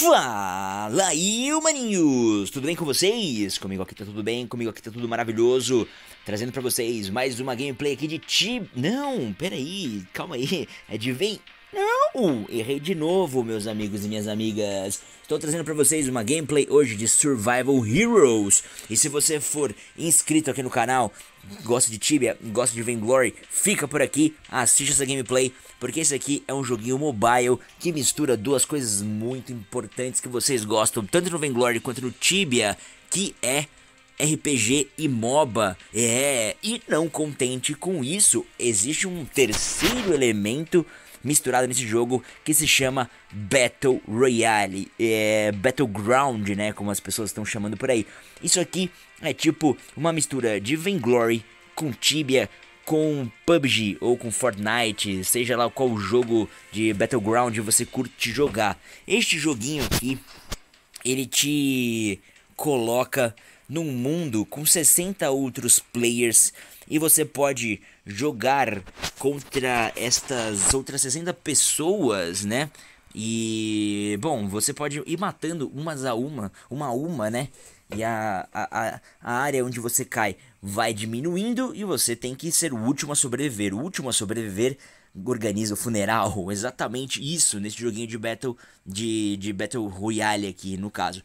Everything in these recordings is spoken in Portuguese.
Fala aí, maninhos! Tudo bem com vocês? Comigo aqui tá tudo bem, comigo aqui tá tudo maravilhoso. Trazendo para vocês mais uma gameplay aqui de Tib... Não, peraí, calma aí. É de Vem Uh, errei de novo, meus amigos e minhas amigas. Estou trazendo para vocês uma gameplay hoje de Survival Heroes. E se você for inscrito aqui no canal, gosta de Tibia, gosta de Vainglory, fica por aqui, assiste essa gameplay, porque esse aqui é um joguinho mobile que mistura duas coisas muito importantes que vocês gostam, tanto no Vainglory quanto no Tibia, que é RPG e MOBA. É, e não contente com isso, existe um terceiro elemento misturado nesse jogo que se chama Battle Royale, é Battleground, né, como as pessoas estão chamando por aí. Isso aqui é tipo uma mistura de Vainglory com Tibia com PUBG ou com Fortnite, seja lá qual jogo de Battleground você curte jogar. Este joguinho aqui, ele te coloca num mundo com 60 outros players e você pode jogar contra estas outras 60 pessoas, né? E bom, você pode ir matando umas a uma, uma a uma, né? E a, a, a área onde você cai vai diminuindo e você tem que ser o último a sobreviver. O último a sobreviver organiza o funeral. Exatamente isso nesse joguinho de Battle de, de Battle Royale aqui, no caso.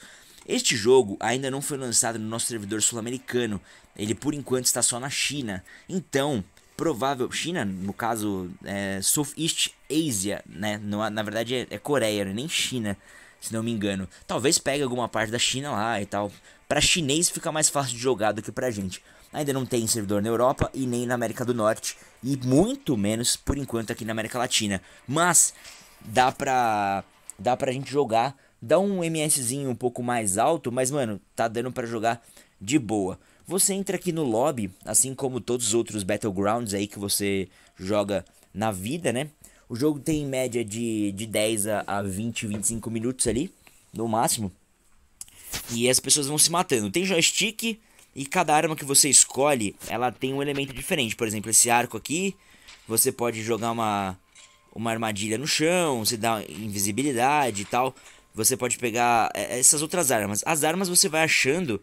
Este jogo ainda não foi lançado no nosso servidor sul-americano, ele por enquanto está só na China. Então, provável. China, no caso, é, Southeast Asia, né? na verdade é, é Coreia, né? nem China, se não me engano. Talvez pegue alguma parte da China lá e tal. Para chinês fica mais fácil de jogar do que pra gente. Ainda não tem servidor na Europa e nem na América do Norte. E muito menos, por enquanto, aqui na América Latina. Mas dá pra, dá pra gente jogar Dá um MSzinho um pouco mais alto, mas mano, tá dando para jogar de boa. Você entra aqui no lobby, assim como todos os outros Battlegrounds aí que você joga na vida, né? O jogo tem em média de, de 10 a, a 20, 25 minutos ali, no máximo. E as pessoas vão se matando. Tem joystick e cada arma que você escolhe, ela tem um elemento diferente. Por exemplo, esse arco aqui, você pode jogar uma, uma armadilha no chão, você dá invisibilidade e tal. Você pode pegar é, é, essas outras armas. As armas você vai achando,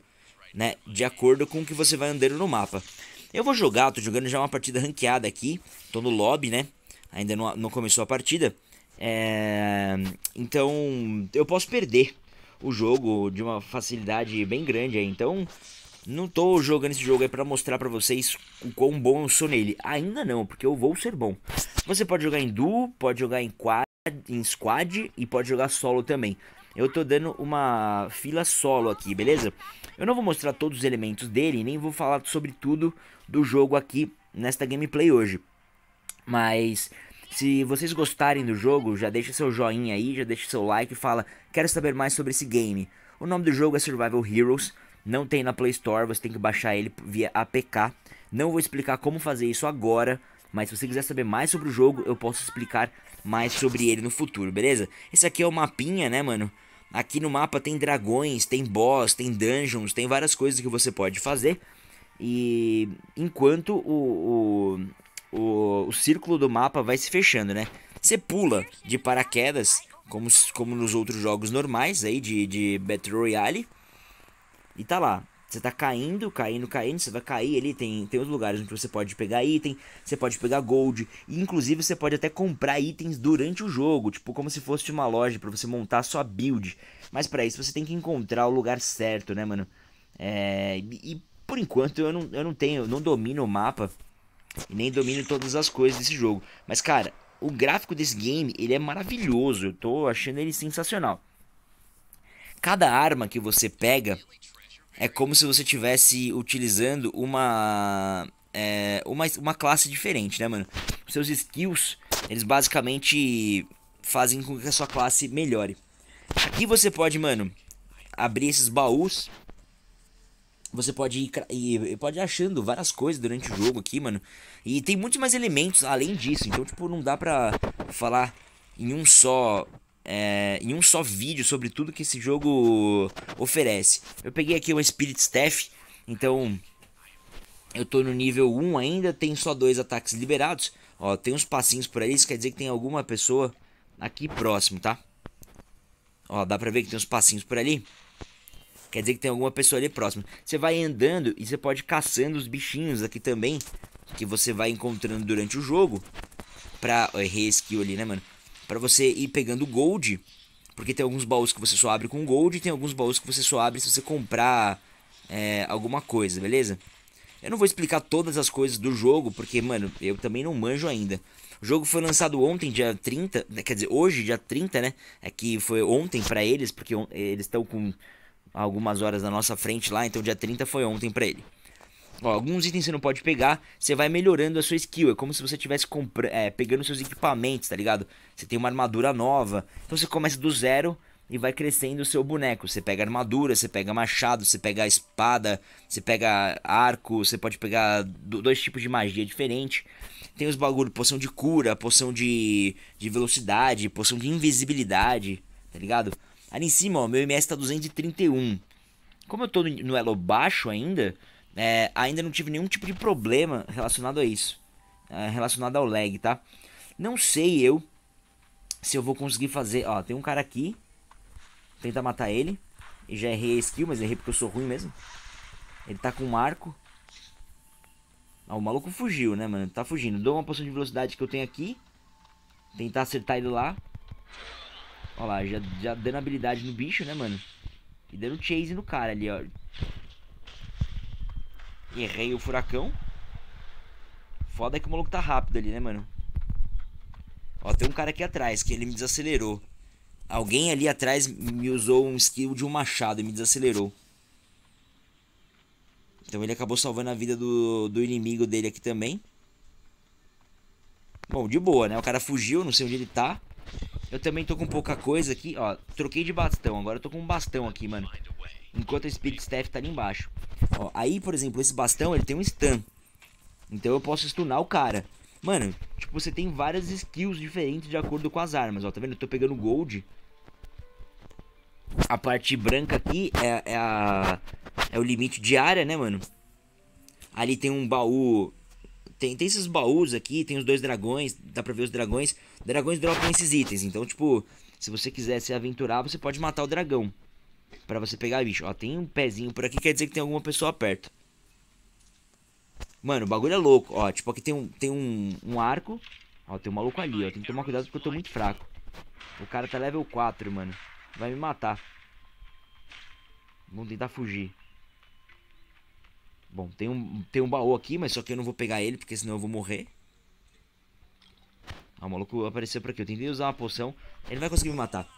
né? De acordo com o que você vai andando no mapa. Eu vou jogar, tô jogando já uma partida ranqueada aqui. Tô no lobby, né? Ainda não, não começou a partida. É... Então, eu posso perder o jogo de uma facilidade bem grande aí. Então, não tô jogando esse jogo aí pra mostrar pra vocês o quão bom eu sou nele. Ainda não, porque eu vou ser bom. Você pode jogar em duo, pode jogar em quad em squad e pode jogar solo também. Eu tô dando uma fila solo aqui, beleza? Eu não vou mostrar todos os elementos dele, nem vou falar sobre tudo do jogo aqui nesta gameplay hoje. Mas se vocês gostarem do jogo, já deixa seu joinha aí, já deixa seu like e fala Quero saber mais sobre esse game. O nome do jogo é Survival Heroes, não tem na Play Store, você tem que baixar ele via APK. Não vou explicar como fazer isso agora, mas se você quiser saber mais sobre o jogo, eu posso explicar mais sobre ele no futuro, beleza? Esse aqui é o mapinha, né, mano? Aqui no mapa tem dragões, tem boss, tem dungeons, tem várias coisas que você pode fazer. E enquanto o, o, o, o círculo do mapa vai se fechando, né? Você pula de paraquedas, como, como nos outros jogos normais aí de, de Battle Royale. E tá lá, você tá caindo, caindo, caindo, você vai cair ali, tem, tem os lugares onde você pode pegar item, você pode pegar gold, e inclusive você pode até comprar itens durante o jogo, tipo como se fosse uma loja para você montar a sua build. Mas para isso você tem que encontrar o lugar certo, né, mano? É, e por enquanto eu não, eu não tenho, não domino o mapa e nem domino todas as coisas desse jogo. Mas cara, o gráfico desse game, ele é maravilhoso, eu tô achando ele sensacional. Cada arma que você pega é como se você tivesse utilizando uma, é, uma, uma classe diferente, né, mano? Seus skills, eles basicamente fazem com que a sua classe melhore. Aqui você pode, mano, abrir esses baús. Você pode ir, ir, pode ir achando várias coisas durante o jogo aqui, mano. E tem muitos mais elementos além disso. Então, tipo, não dá pra falar em um só é, em um só vídeo sobre tudo que esse jogo oferece. Eu peguei aqui uma Spirit Staff, então eu tô no nível 1 ainda, tem só dois ataques liberados. Ó, tem uns passinhos por aí, isso quer dizer que tem alguma pessoa aqui próximo, tá? Ó, dá pra ver que tem uns passinhos por ali. Quer dizer que tem alguma pessoa ali próxima. Você vai andando e você pode ir caçando os bichinhos aqui também. Que você vai encontrando durante o jogo. Pra... Eu eh, errei skill ali, né, mano? para você ir pegando gold, porque tem alguns baús que você só abre com gold e tem alguns baús que você só abre se você comprar é, alguma coisa, beleza? Eu não vou explicar todas as coisas do jogo, porque, mano, eu também não manjo ainda. O jogo foi lançado ontem, dia 30, quer dizer, hoje, dia 30, né? É que foi ontem para eles, porque eles estão com algumas horas na nossa frente lá, então dia 30 foi ontem para ele. Ó, alguns itens você não pode pegar, você vai melhorando a sua skill. É como se você estivesse é, pegando seus equipamentos, tá ligado? Você tem uma armadura nova. Então você começa do zero e vai crescendo o seu boneco. Você pega armadura, você pega machado, você pega espada, você pega arco, você pode pegar dois tipos de magia diferente. Tem os bagulho, poção de cura, poção de, de velocidade, poção de invisibilidade, tá ligado? Ali em cima, ó, meu MS tá 231. Como eu tô no elo baixo ainda, é, ainda não tive nenhum tipo de problema relacionado a isso, é, relacionado ao lag, tá? Não sei eu se eu vou conseguir fazer. Ó, tem um cara aqui. Tenta matar ele. E já errei a skill, mas errei porque eu sou ruim mesmo. Ele tá com um arco. Ah, o maluco fugiu, né, mano? Tá fugindo. Dou uma poção de velocidade que eu tenho aqui. Tentar acertar ele lá. Ó lá, já, já dando habilidade no bicho, né, mano? E dando chase no cara ali, ó. Errei o furacão. Foda é que o maluco tá rápido ali, né, mano? Ó, tem um cara aqui atrás que ele me desacelerou. Alguém ali atrás me usou um skill de um machado e me desacelerou. Então ele acabou salvando a vida do, do inimigo dele aqui também. Bom, de boa, né? O cara fugiu, não sei onde ele tá. Eu também tô com pouca coisa aqui, ó. Troquei de bastão, agora eu tô com um bastão aqui, mano. Enquanto o Spirit Staff tá ali embaixo. Ó, aí, por exemplo, esse bastão, ele tem um stun. Então eu posso stunar o cara. Mano, tipo, você tem várias skills diferentes de acordo com as armas, ó. Tá vendo? Eu tô pegando gold. A parte branca aqui é, é a... É o limite de área, né, mano? Ali tem um baú tem, tem esses baús aqui, tem os dois dragões, dá pra ver os dragões. Dragões dropam esses itens, então, tipo, se você quiser se aventurar, você pode matar o dragão. Pra você pegar bicho. Ó, tem um pezinho por aqui, quer dizer que tem alguma pessoa perto. Mano, o bagulho é louco. Ó, tipo, aqui tem um, tem um, um arco. Ó, tem um maluco ali, ó. Tem que tomar cuidado porque eu tô muito fraco. O cara tá level 4, mano. Vai me matar. Vamos tentar fugir. Bom, tem um, tem um baú aqui, mas só que eu não vou pegar ele, porque senão eu vou morrer. Ah, o maluco apareceu por aqui. Eu tentei usar uma poção. Ele vai conseguir me matar.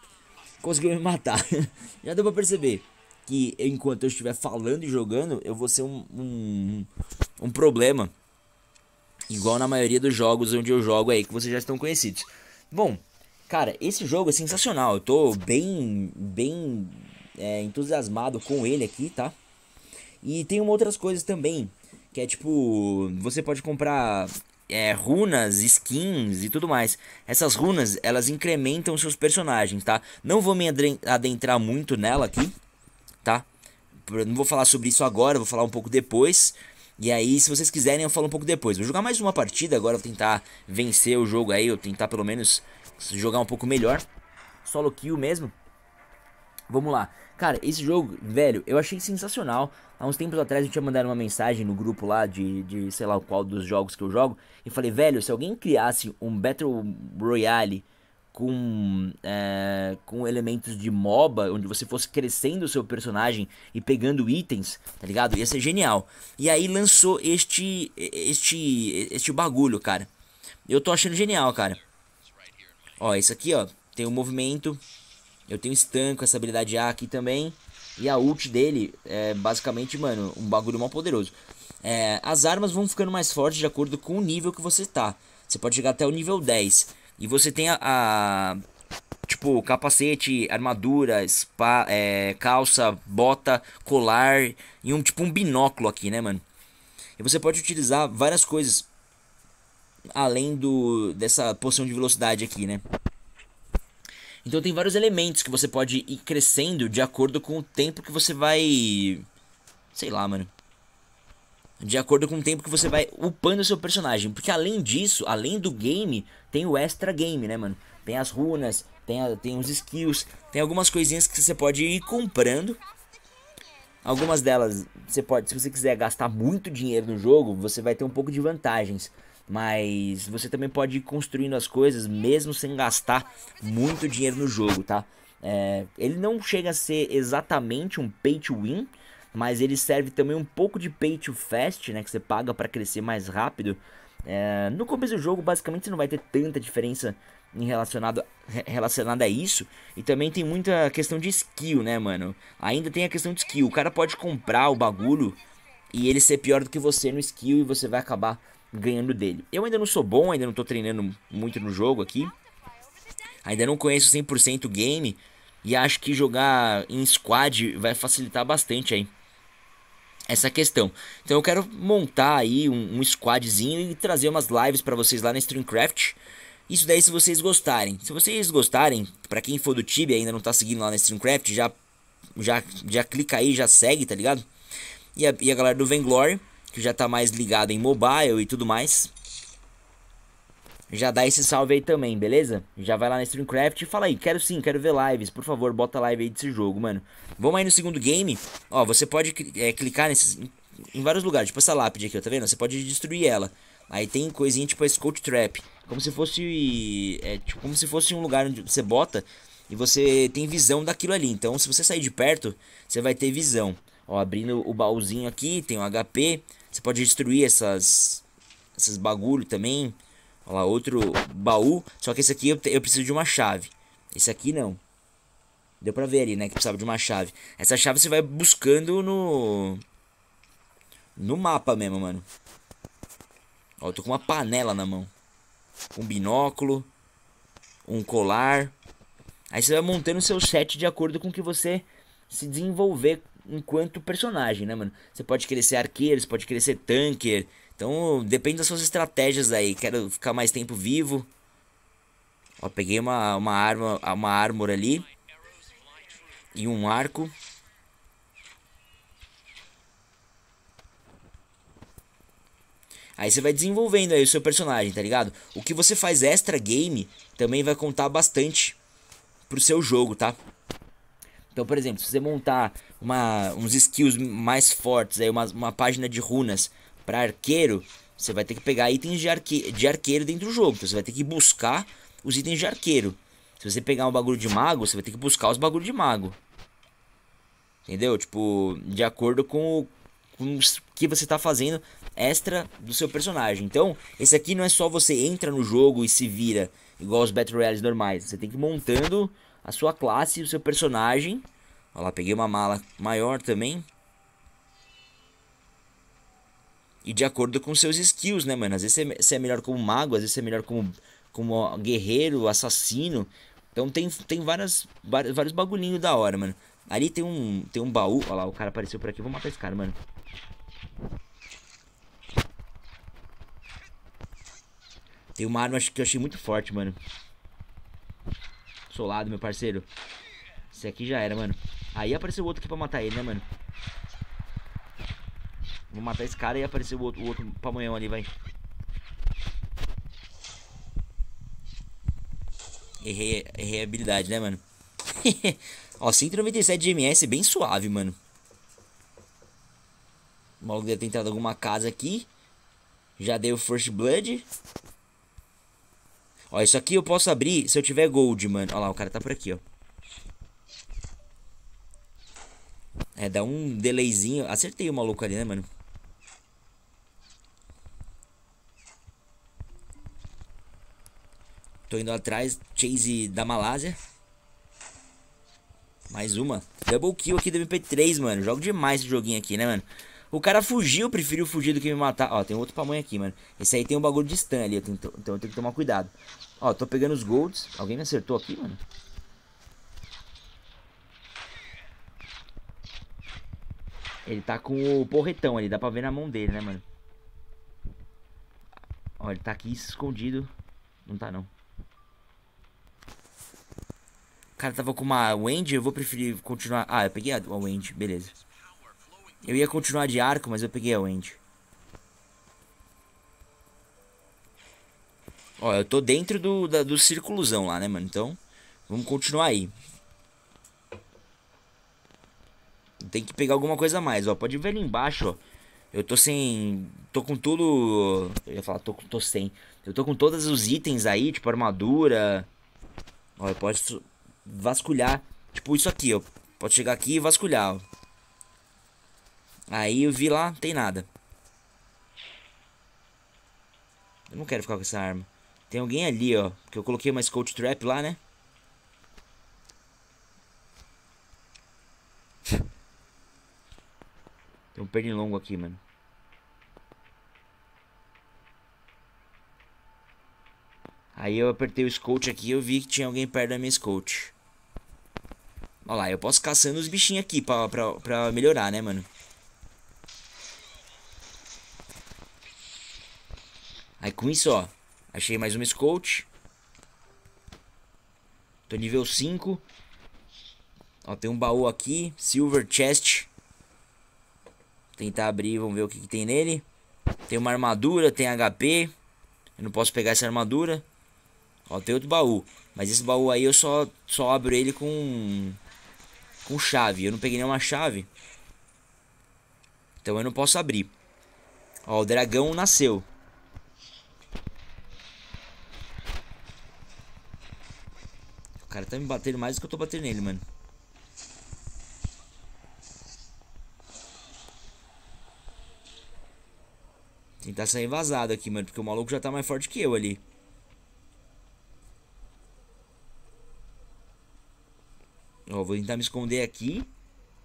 Conseguiu me matar. Já deu pra perceber que enquanto eu estiver falando e jogando, eu vou ser um, um, um problema. Igual na maioria dos jogos onde eu jogo aí, que vocês já estão conhecidos. Bom, cara, esse jogo é sensacional. Eu tô bem, bem é, entusiasmado com ele aqui, tá? E tem outras coisas também, que é tipo, você pode comprar é, runas, skins e tudo mais. Essas runas, elas incrementam seus personagens, tá? Não vou me adentrar muito nela aqui, tá? Não vou falar sobre isso agora, vou falar um pouco depois. E aí, se vocês quiserem, eu falo um pouco depois. Vou jogar mais uma partida agora, vou tentar vencer o jogo aí, ou tentar pelo menos jogar um pouco melhor. Solo kill mesmo. Vamos lá. Cara, esse jogo, velho, eu achei sensacional. Há uns tempos atrás eu tinha mandado uma mensagem no grupo lá de, de sei lá qual dos jogos que eu jogo. E falei, velho, se alguém criasse um Battle Royale com, é, com elementos de MOBA, onde você fosse crescendo o seu personagem e pegando itens, tá ligado? Ia ser genial. E aí lançou este, este, este bagulho, cara. Eu tô achando genial, cara. Ó, isso aqui, ó, tem um movimento, eu tenho stun com essa habilidade A aqui também. E a ult dele é basicamente, mano, um bagulho mal poderoso. É, as armas vão ficando mais fortes de acordo com o nível que você tá. Você pode chegar até o nível 10. E você tem a. a tipo, capacete, armadura, spa, é, calça, bota, colar e um tipo um binóculo aqui, né, mano? E você pode utilizar várias coisas além do dessa poção de velocidade aqui, né? Então tem vários elementos que você pode ir crescendo de acordo com o tempo que você vai. Sei lá, mano. De acordo com o tempo que você vai upando o seu personagem. Porque além disso, além do game, tem o extra game, né, mano? Tem as runas, tem, a, tem os skills, tem algumas coisinhas que você pode ir comprando. Algumas delas, você pode, se você quiser gastar muito dinheiro no jogo, você vai ter um pouco de vantagens. Mas você também pode ir construindo as coisas mesmo sem gastar muito dinheiro no jogo, tá? É, ele não chega a ser exatamente um pay to win, mas ele serve também um pouco de pay to fast, né? Que você paga para crescer mais rápido. É, no começo do jogo, basicamente, você não vai ter tanta diferença em relacionado, relacionada a isso. E também tem muita questão de skill, né, mano? Ainda tem a questão de skill. O cara pode comprar o bagulho e ele ser pior do que você no skill e você vai acabar ganhando dele. Eu ainda não sou bom, ainda não tô treinando muito no jogo aqui. Ainda não conheço 100% o game. E acho que jogar em squad vai facilitar bastante aí essa questão. Então eu quero montar aí um, um squadzinho e trazer umas lives para vocês lá na Streamcraft. Isso daí se vocês gostarem. Se vocês gostarem, para quem for do Tibia e ainda não tá seguindo lá na Streamcraft, já, já, já clica aí, já segue, tá ligado? E a, e a galera do Vanglory que já tá mais ligado em mobile e tudo mais, já dá esse salve aí também, beleza? Já vai lá na Streamcraft e fala aí, quero sim, quero ver lives, por favor, bota live aí desse jogo, mano. Vamos aí no segundo game, ó, você pode é, clicar nesses, em vários lugares, tipo essa lápide aqui, ó, tá vendo? Você pode destruir ela. Aí tem coisinha tipo a Scout Trap, como se fosse, é, tipo, como se fosse um lugar onde você bota e você tem visão daquilo ali. Então, se você sair de perto, você vai ter visão. Ó, abrindo o baúzinho aqui, tem um HP. Você pode destruir essas, esses bagulho também. Olha lá, outro baú. Só que esse aqui eu, eu preciso de uma chave. Esse aqui não. Deu pra ver ali, né? Que precisava de uma chave. Essa chave você vai buscando no... No mapa mesmo, mano. Ó, eu tô com uma panela na mão. Um binóculo. Um colar. Aí você vai montando o seu set de acordo com o que você se desenvolver enquanto personagem, né, mano? Você pode querer ser arqueiro, você pode querer ser tanker. Então, depende das suas estratégias aí. Quero ficar mais tempo vivo. Ó, peguei uma, uma arma, uma armor ali. E um arco. Aí você vai desenvolvendo aí o seu personagem, tá ligado? O que você faz extra game também vai contar bastante pro seu jogo, tá? Então, por exemplo, se você montar uma, uns skills mais fortes, aí uma, uma página de runas para arqueiro, você vai ter que pegar itens de, arque, de arqueiro dentro do jogo. Então você vai ter que buscar os itens de arqueiro. Se você pegar um bagulho de mago, você vai ter que buscar os bagulhos de mago. Entendeu? Tipo, de acordo com o, com o que você está fazendo extra do seu personagem. Então, esse aqui não é só você entra no jogo e se vira igual os Battle Royales normais. Você tem que ir montando a sua classe, o seu personagem Olha lá, peguei uma mala maior também. E de acordo com seus skills, né, mano? Às vezes você é, é melhor como mago, às vezes você é melhor como, como guerreiro, assassino. Então tem, tem várias, vários bagulhinhos da hora, mano. Ali tem um, tem um baú. Olha lá, o cara apareceu por aqui. Vou matar esse cara, mano. Tem uma arma que eu achei muito forte, mano. Solado, meu parceiro. Esse aqui já era, mano. Aí apareceu outro aqui pra matar ele, né, mano? Vou matar esse cara e apareceu o outro, o outro pamonhão ali, vai. Errei, errei a habilidade, né, mano? Ó, 197 de MS, bem suave, mano. O maluco deve ter entrado alguma casa aqui. Já dei o First Blood. Ó, isso aqui eu posso abrir se eu tiver gold, mano. Ó lá, o cara tá por aqui, ó. É, dá um delayzinho. Acertei o maluco ali, né, mano? Tô indo atrás. Chase da Malásia. Mais uma. Double kill aqui do MP3, mano. Jogo demais esse joguinho aqui, né, mano? O cara fugiu, preferiu fugir do que me matar. Ó, tem outro pamonha aqui, mano. Esse aí tem um bagulho de stun ali, eu tenho, então eu tenho que tomar cuidado. Ó, tô pegando os golds. Alguém me acertou aqui, mano? Ele tá com o porretão ali, dá pra ver na mão dele, né, mano? Ó, ele tá aqui escondido. Não tá, não. Cara, tava com uma Wendy, eu vou preferir continuar... Ah, eu peguei a Wendy, beleza. Eu ia continuar de arco, mas eu peguei a Wendy. Ó, eu tô dentro do, do círculozão lá, né, mano? Então, vamos continuar aí. tem que pegar alguma coisa a mais, ó. Pode ver ali embaixo, ó. Eu tô sem. Tô com tudo. Eu ia falar, tô, tô sem. Eu tô com todos os itens aí, tipo armadura. Ó, eu posso vasculhar. Tipo isso aqui, ó. Pode chegar aqui e vasculhar, ó. Aí eu vi lá, não tem nada. Eu não quero ficar com essa arma. Tem alguém ali, ó. Porque eu coloquei uma scout trap lá, né? um pernilongo aqui, mano. Aí eu apertei o scout aqui e eu vi que tinha alguém perto da minha scout. Olha lá, eu posso caçando os bichinhos aqui pra, pra, pra melhorar, né, mano? Aí com isso, ó. Achei mais uma scout. Tô nível 5. Ó, tem um baú aqui. Silver chest. Tentar abrir, vamos ver o que, que tem nele. Tem uma armadura, tem HP. Eu não posso pegar essa armadura. Ó, tem outro baú. Mas esse baú aí eu só, só abro ele com... Com chave. Eu não peguei nenhuma chave. Então eu não posso abrir. Ó, o dragão nasceu. O cara tá me batendo mais do que eu tô batendo nele, mano. Tentar tá sair vazado aqui, mano. Porque o maluco já tá mais forte que eu ali. Ó, vou tentar me esconder aqui.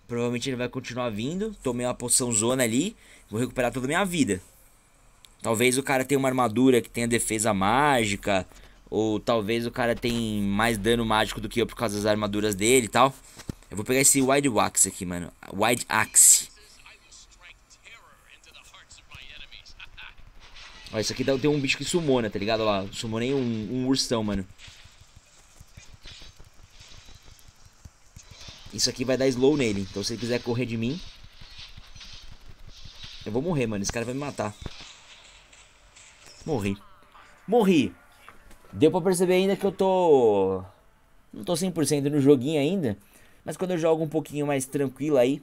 Provavelmente ele vai continuar vindo. Tomei uma poção zona ali. Vou recuperar toda a minha vida. Talvez o cara tenha uma armadura que tenha defesa mágica. Ou talvez o cara tenha mais dano mágico do que eu por causa das armaduras dele e tal. Eu vou pegar esse Wide Axe aqui, mano. Wide Axe. Ó, isso aqui tem um bicho que sumona, né, tá ligado? Olha lá, sumonei um, um ursão, mano. Isso aqui vai dar slow nele. Então se ele quiser correr de mim... Eu vou morrer, mano. Esse cara vai me matar. Morri. Morri. Deu pra perceber ainda que eu tô... Não tô 100% no joguinho ainda. Mas quando eu jogo um pouquinho mais tranquilo aí...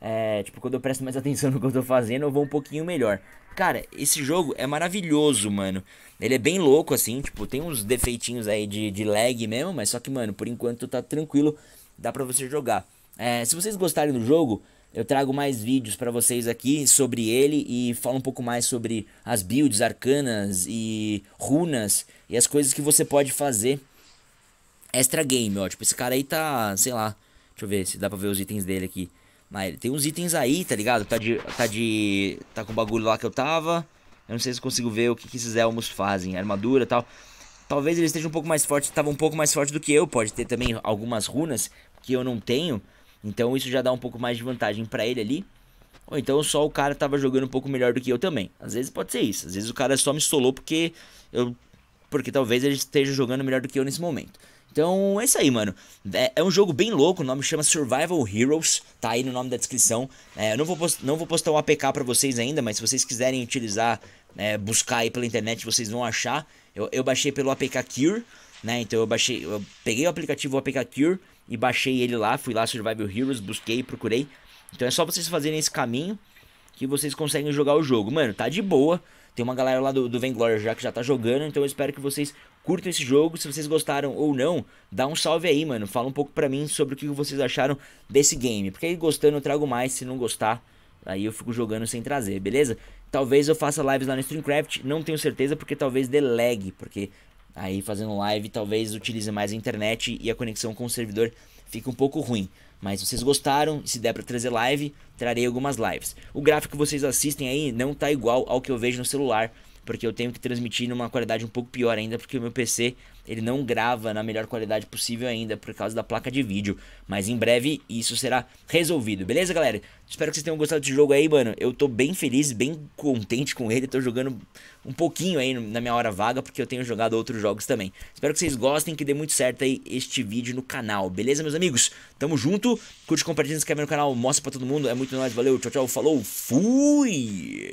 É, tipo, quando eu presto mais atenção no que eu tô fazendo, eu vou um pouquinho melhor. Cara, esse jogo é maravilhoso, mano. Ele é bem louco, assim, tipo, tem uns defeitinhos aí de, de lag mesmo, mas só que, mano, por enquanto tá tranquilo, dá pra você jogar. É, se vocês gostarem do jogo, eu trago mais vídeos para vocês aqui sobre ele e falo um pouco mais sobre as builds arcanas e runas e as coisas que você pode fazer extra game, ó. Tipo, esse cara aí tá, sei lá, deixa eu ver se dá pra ver os itens dele aqui. Mas tem uns itens aí, tá ligado? Tá de. Tá de. Tá com o bagulho lá que eu tava. Eu não sei se consigo ver o que, que esses elmos fazem. Armadura e tal. Talvez ele esteja um pouco mais forte, Tava um pouco mais forte do que eu. Pode ter também algumas runas que eu não tenho. Então isso já dá um pouco mais de vantagem pra ele ali. Ou então só o cara tava jogando um pouco melhor do que eu também. Às vezes pode ser isso. Às vezes o cara só me solou porque eu. Porque talvez ele esteja jogando melhor do que eu nesse momento. Então é isso aí, mano. É, é, um jogo bem louco, o nome chama Survival Heroes, tá aí no nome da descrição. É, eu não vou, post, não vou postar um APK pra vocês ainda, mas se vocês quiserem utilizar, é, buscar aí pela internet, vocês vão achar. Eu, eu baixei pelo APK Cure, né? Então eu baixei, eu peguei o aplicativo APK Cure e baixei ele lá, fui lá Survival Heroes, busquei, procurei. Então é só vocês fazerem esse caminho que vocês conseguem jogar o jogo. Mano, tá de boa. Tem uma galera lá do, do Vanglória já que já tá jogando, então eu espero que vocês curtam esse jogo, se vocês gostaram ou não, dá um salve aí, mano. Fala um pouco pra mim sobre o que vocês acharam desse game. Porque aí gostando eu trago mais, se não gostar, aí eu fico jogando sem trazer, beleza? Talvez eu faça lives lá no Streamcraft, não tenho certeza, porque talvez dê lag, porque aí fazendo live talvez utilize mais a internet e a conexão com o servidor fica um pouco ruim. Mas se vocês gostaram, se der para trazer live, trarei algumas lives. O gráfico que vocês assistem aí não tá igual ao que eu vejo no celular, porque eu tenho que transmitir numa qualidade um pouco pior ainda, porque o meu PC ele não grava na melhor qualidade possível ainda por causa da placa de vídeo. Mas em breve isso será resolvido, beleza, galera? Espero que vocês tenham gostado desse jogo aí, mano. Eu tô bem feliz, bem contente com ele. Tô jogando um pouquinho aí na minha hora vaga, porque eu tenho jogado outros jogos também. Espero que vocês gostem, que dê muito certo aí este vídeo no canal, beleza, meus amigos? Tamo junto, curte, compartilha, se inscreve no canal, mostra pra todo mundo. É muito nóis, valeu, tchau, tchau, falou, fui!